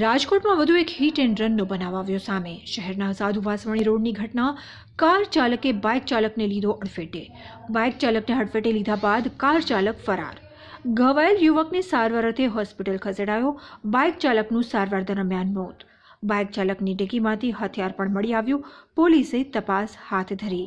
રાજકોટમાં વધુ એક હિટ એન્ડ રનનો બનાવ આવ્યો સામે શહેરના સાધુ વાસવાણી રોડની ઘટના કાર ચાલકે બાઇક ચાલકને લીધો અડફેટે બાઇક ચાલકને હડફેટે લીધા બાદ કાર ચાલક ફરાર ઘવાયેલ યુવકને સારવાર અર્થે હોસ્પિટલ ખસેડાયો બાઇક ચાલકનું સારવાર દરમિયાન મોત બાઇક ચાલકની ડેકીમાંથી હથિયાર પણ મળી આવ્યું પોલીસે તપાસ હાથ ધરી